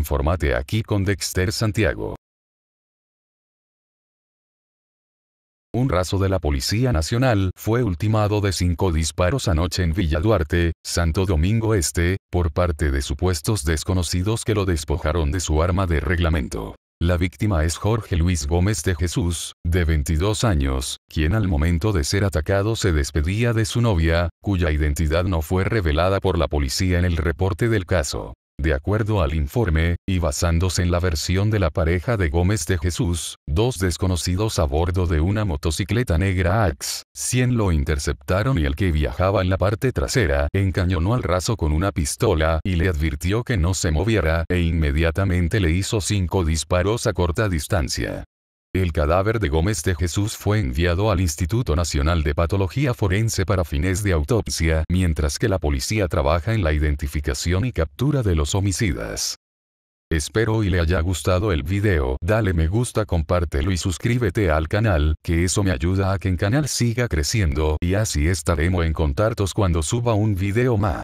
informate aquí con Dexter Santiago. Un raso de la Policía Nacional fue ultimado de cinco disparos anoche en Villa Duarte, Santo Domingo Este, por parte de supuestos desconocidos que lo despojaron de su arma de reglamento. La víctima es Jorge Luis Gómez de Jesús, de 22 años, quien al momento de ser atacado se despedía de su novia, cuya identidad no fue revelada por la policía en el reporte del caso. De acuerdo al informe, y basándose en la versión de la pareja de Gómez de Jesús, dos desconocidos a bordo de una motocicleta negra Axe, 100 lo interceptaron y el que viajaba en la parte trasera encañonó al raso con una pistola y le advirtió que no se moviera e inmediatamente le hizo cinco disparos a corta distancia. El cadáver de Gómez de Jesús fue enviado al Instituto Nacional de Patología Forense para fines de autopsia, mientras que la policía trabaja en la identificación y captura de los homicidas. Espero y le haya gustado el video, dale me gusta compártelo y suscríbete al canal, que eso me ayuda a que el canal siga creciendo, y así estaremos en contactos cuando suba un video más.